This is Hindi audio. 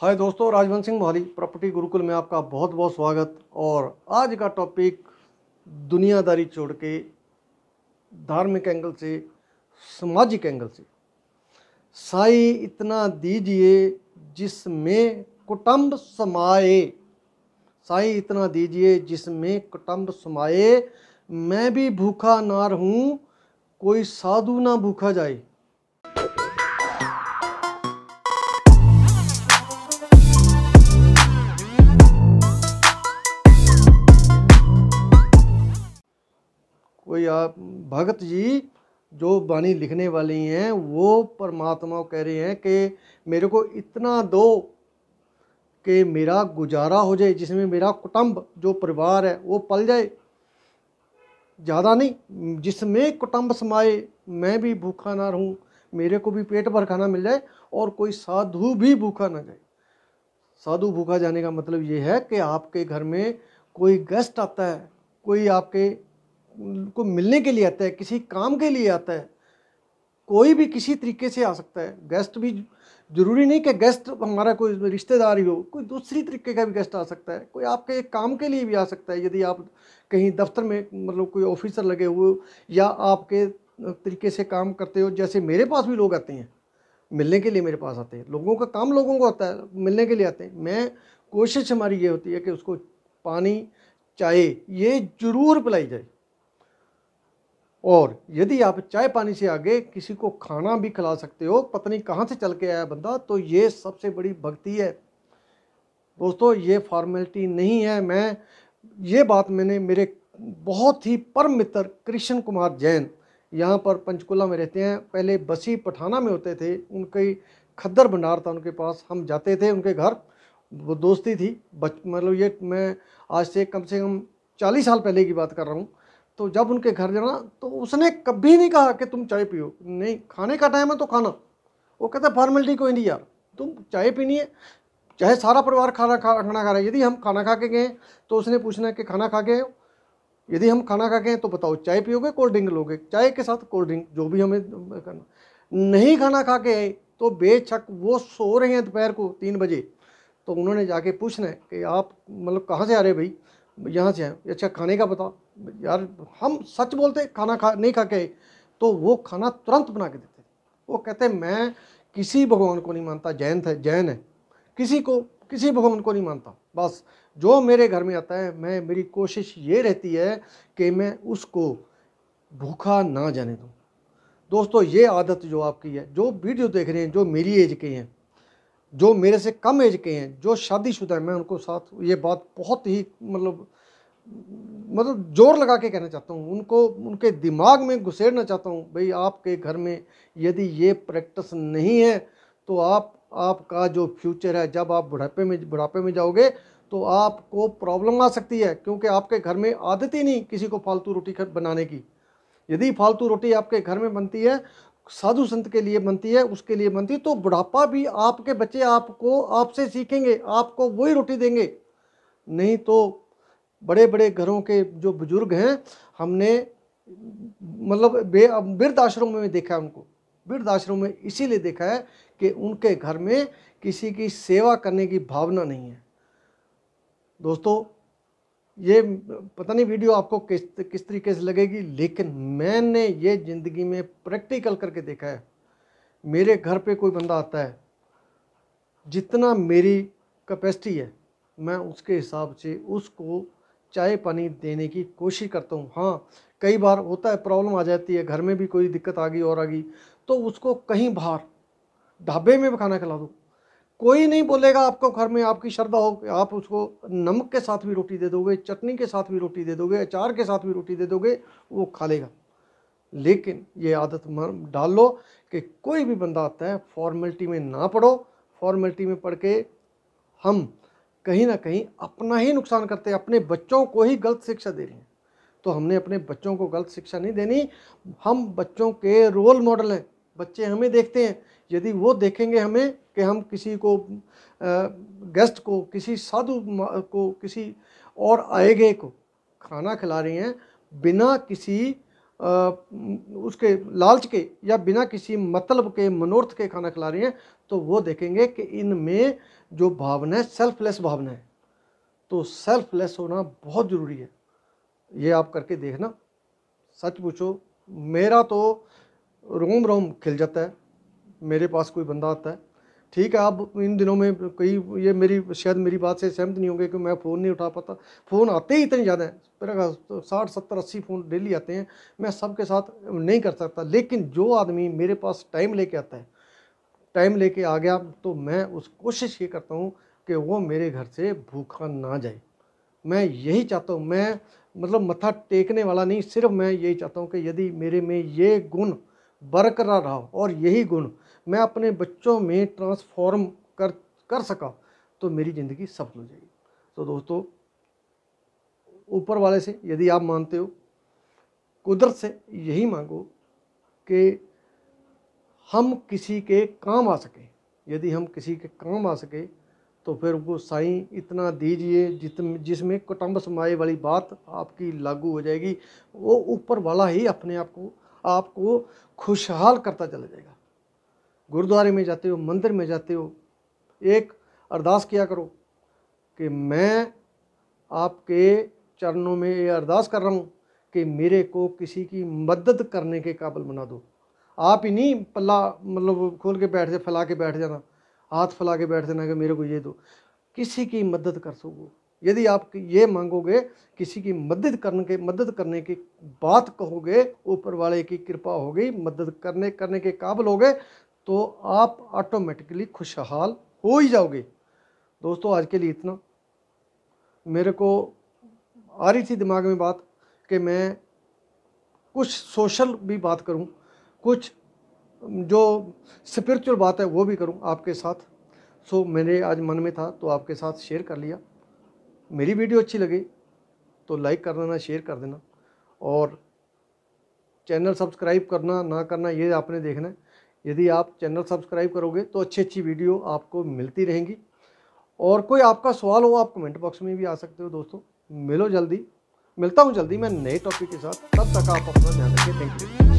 हाय दोस्तों राजवंत सिंह मोहाली प्रॉपर्टी गुरुकुल में आपका बहुत बहुत स्वागत और आज का टॉपिक दुनियादारी छोड़ के धार्मिक एंगल से सामाजिक एंगल से साई इतना दीजिए जिसमें कुटुंब समाए साई इतना दीजिए जिसमें कुटुंब समाए मैं भी भूखा ना रहूं कोई साधु ना भूखा जाए या भगत जी जो वाणी लिखने वाली हैं वो परमात्मा कह रहे हैं कि मेरे को इतना दो कि मेरा गुजारा हो जाए जिसमें मेरा कुटुंब जो परिवार है वो पल जाए ज़्यादा नहीं जिसमें कुटुंब समाए मैं भी भूखा ना रहूं मेरे को भी पेट भर खाना मिल जाए और कोई साधु भी भूखा ना जाए साधु भूखा जाने का मतलब ये है कि आपके घर में कोई गेस्ट आता है कोई आपके को मिलने के लिए आता है किसी काम के लिए आता है कोई भी किसी तरीके से आ सकता है गेस्ट भी जरूरी नहीं कि गेस्ट हमारा कोई रिश्तेदार ही हो कोई दूसरी तरीके का भी गेस्ट आ सकता है कोई आपके एक काम के लिए भी आ सकता है यदि आप कहीं दफ्तर में मतलब कोई ऑफिसर लगे हुए या आपके तरीके से काम करते हो जैसे मेरे पास भी लोग आते हैं मिलने के लिए मेरे पास आते हैं लोगों का काम लोगों को आता है मिलने के लिए आते हैं मैं कोशिश हमारी ये होती है कि उसको पानी चाय ये ज़रूर पिलाई जाए और यदि आप चाय पानी से आगे किसी को खाना भी खिला सकते हो पता नहीं कहाँ से चल के आया बंदा तो ये सबसे बड़ी भक्ति है दोस्तों ये फॉर्मेलिटी नहीं है मैं ये बात मैंने मेरे बहुत ही परम मित्र कृष्ण कुमार जैन यहाँ पर पंचकुला में रहते हैं पहले बसी पठाना में होते थे उनके खद्दर भंडार था उनके पास हम जाते थे उनके घर वो दोस्ती थी बच मतलब ये मैं आज से कम से कम चालीस साल पहले की बात कर रहा हूँ तो जब उनके घर जाना तो उसने कभी नहीं कहा कि तुम चाय पियो नहीं खाने का टाइम है तो खाना वो कहता फॉर्मेलिटी कोई नहीं यार तुम चाय पीनी है चाहे सारा परिवार खाना खा खाना खा रहा है यदि हम खाना खा के गए तो उसने पूछना कि खाना खा के यदि हम खाना खा के तो बताओ चाय पियोगे कोल्ड ड्रिंक लोगे चाय के साथ कोल्ड ड्रिंक जो भी हमें करना नहीं खाना खा के आए तो बेशक वो सो रहे हैं दोपहर को तीन बजे तो उन्होंने जाके पूछना है कि आप मतलब कहाँ से आ रहे भाई यहाँ से आए अच्छा खाने का बताओ यार हम सच बोलते खाना खा नहीं खा के तो वो खाना तुरंत बना के देते वो कहते मैं किसी भगवान को नहीं मानता जैन थे जैन है किसी को किसी भगवान को नहीं मानता बस जो मेरे घर में आता है मैं मेरी कोशिश ये रहती है कि मैं उसको भूखा ना जाने दूँ दोस्तों ये आदत जो आपकी है जो वीडियो देख रहे हैं जो मेरी एज के हैं जो मेरे से कम एज के हैं जो शादीशुदा हैं मैं उनको साथ ये बात बहुत ही मतलब मतलब जोर लगा के कहना चाहता हूँ उनको उनके दिमाग में घुसेड़ना चाहता हूँ भाई आपके घर में यदि ये प्रैक्टिस नहीं है तो आप आपका जो फ्यूचर है जब आप बुढ़ापे में बुढ़ापे में जाओगे तो आपको प्रॉब्लम आ सकती है क्योंकि आपके घर में आदत ही नहीं किसी को फालतू रोटी बनाने की यदि फालतू रोटी आपके घर में बनती है साधु संत के लिए बनती है उसके लिए बनती है तो बुढ़ापा भी आपके बच्चे आपको आपसे सीखेंगे आपको वही रोटी देंगे नहीं तो बड़े बड़े घरों के जो बुजुर्ग हैं हमने मतलब वृद्ध आश्रम में देखा है उनको वृद्ध आश्रम में इसीलिए देखा है कि उनके घर में किसी की सेवा करने की भावना नहीं है दोस्तों ये पता नहीं वीडियो आपको किस किस तरीके से लगेगी लेकिन मैंने ये ज़िंदगी में प्रैक्टिकल करके देखा है मेरे घर पे कोई बंदा आता है जितना मेरी कैपेसिटी है मैं उसके हिसाब से उसको चाय पानी देने की कोशिश करता हूँ हाँ कई बार होता है प्रॉब्लम आ जाती है घर में भी कोई दिक्कत आ गई और आ गई तो उसको कहीं बाहर ढाबे में भी खाना खिला दो कोई नहीं बोलेगा आपको घर में आपकी श्रद्धा हो आप उसको नमक के साथ भी रोटी दे दोगे चटनी के साथ भी रोटी दे दोगे अचार के साथ भी रोटी दे दोगे वो खा लेगा लेकिन ये आदत डाल लो कि कोई भी बंदा आता है फॉर्मेलिटी में ना पढ़ो फॉर्मेलिटी में पढ़ के हम कहीं ना कहीं अपना ही नुकसान करते हैं अपने बच्चों को ही गलत शिक्षा दे रहे हैं तो हमने अपने बच्चों को गलत शिक्षा नहीं देनी हम बच्चों के रोल मॉडल हैं बच्चे हमें देखते हैं यदि वो देखेंगे हमें कि हम किसी को गेस्ट को किसी साधु को किसी और आएगे को खाना खिला रहे हैं बिना किसी उसके लालच के या बिना किसी मतलब के मनोरथ के खाना खिला रही हैं तो वो देखेंगे कि इनमें जो भावना है सेल्फलेस भावना है तो सेल्फलेस होना बहुत ज़रूरी है ये आप करके देखना सच पूछो मेरा तो रोम रोम खिल जाता है मेरे पास कोई बंदा आता है ठीक है आप इन दिनों में कई ये मेरी शायद मेरी बात से सहमत नहीं होंगे कि मैं फ़ोन नहीं उठा पाता फ़ोन आते ही इतने ज़्यादा हैं मेरा तो साठ सत्तर अस्सी फ़ोन डेली आते हैं मैं सबके साथ नहीं कर सकता लेकिन जो आदमी मेरे पास टाइम लेके आता है टाइम लेके आ गया तो मैं उस कोशिश ये करता हूँ कि वो मेरे घर से भूखा ना जाए मैं यही चाहता हूँ मैं मतलब मत्था टेकने वाला नहीं सिर्फ मैं यही चाहता हूँ कि यदि मेरे में ये गुण बरकरार रहा और यही गुण मैं अपने बच्चों में ट्रांसफॉर्म कर कर सका तो मेरी ज़िंदगी सफल हो जाएगी तो दोस्तों ऊपर वाले से यदि आप मानते हो कुदरत से यही मांगो कि हम किसी के काम आ सकें यदि हम किसी के काम आ सके तो फिर वो साई इतना दीजिए जित जिसमें कुटुम्ब समाए वाली बात आपकी लागू हो जाएगी वो ऊपर वाला ही अपने आप को आपको खुशहाल करता चला जाएगा गुरुद्वारे में जाते हो मंदिर में जाते हो एक अरदास किया करो कि मैं आपके चरणों में ये अरदास कर रहा हूँ कि मेरे को किसी की मदद करने के काबिल बना दो आप ही नहीं पल्ला मतलब खोल के बैठ जा फैला के बैठ जाना हाथ फैला के बैठ जाना कि मेरे को ये दो किसी की मदद कर सको यदि आप ये मांगोगे किसी की मदद करने के मदद करने की बात कहोगे ऊपर वाले की कृपा होगी मदद करने करने के काबिल गए तो आप ऑटोमेटिकली खुशहाल हो ही जाओगे दोस्तों आज के लिए इतना मेरे को आ रही थी दिमाग में बात कि मैं कुछ सोशल भी बात करूं कुछ जो स्पिरिचुअल बात है वो भी करूं आपके साथ सो मेरे आज मन में था तो आपके साथ शेयर कर लिया मेरी वीडियो अच्छी लगी तो लाइक कर देना शेयर कर देना और चैनल सब्सक्राइब करना ना करना ये आपने देखना है यदि आप चैनल सब्सक्राइब करोगे तो अच्छी अच्छी वीडियो आपको मिलती रहेंगी और कोई आपका सवाल हो आप कमेंट बॉक्स में भी आ सकते हो दोस्तों मिलो जल्दी मिलता हूँ जल्दी मैं नए टॉपिक के साथ तब तक आप अपना ध्यान रखें थैंक यू